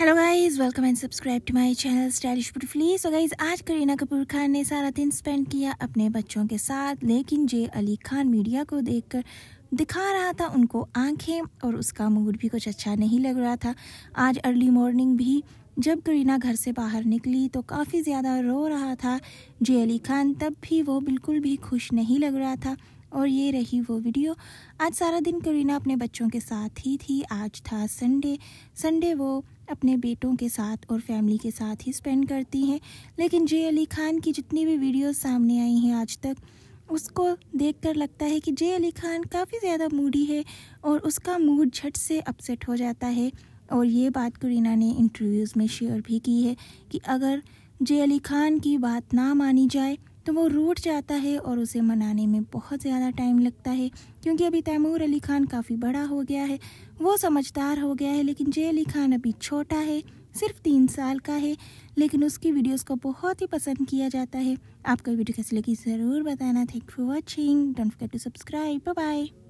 hello guys welcome and subscribe to my channel stylish beautifully so guys आज करीना कपूर खान ने सारा दिन स्पेंड किया अपने बच्चों के साथ लेकिन जे अली खान मीडिया को देखकर दिखा रहा था उनको आंखें और उसका मूड भी कुछ अच्छा नहीं लग रहा था आज अर्ली मॉर्निंग भी जब करीना घर से बाहर निकली तो काफ़ी ज़्यादा रो रहा था जे अली खान तब भी वो बिल्कुल भी खुश नहीं लग रहा था और ये रही वो वीडियो आज सारा दिन करीना अपने बच्चों के साथ ही थी आज था संडे संडे वो अपने बेटों के साथ और फैमिली के साथ ही स्पेंड करती हैं लेकिन जे अली खान की जितनी भी वीडियोस सामने आई हैं आज तक उसको देखकर लगता है कि जे अली खान काफ़ी ज़्यादा मूडी है और उसका मूड झट से अपसेट हो जाता है और ये बात करीना ने इंटरव्यूज़ में शेयर भी की है कि अगर जे अली खान की बात ना मानी जाए तो वो रूठ जाता है और उसे मनाने में बहुत ज़्यादा टाइम लगता है क्योंकि अभी तैमूर अली खान काफ़ी बड़ा हो गया है वो समझदार हो गया है लेकिन जय अली खान अभी छोटा है सिर्फ तीन साल का है लेकिन उसकी वीडियोस को बहुत ही पसंद किया जाता है आपको वीडियो कैसी लगी ज़रूर बताना thank for watching don't forget to subscribe bye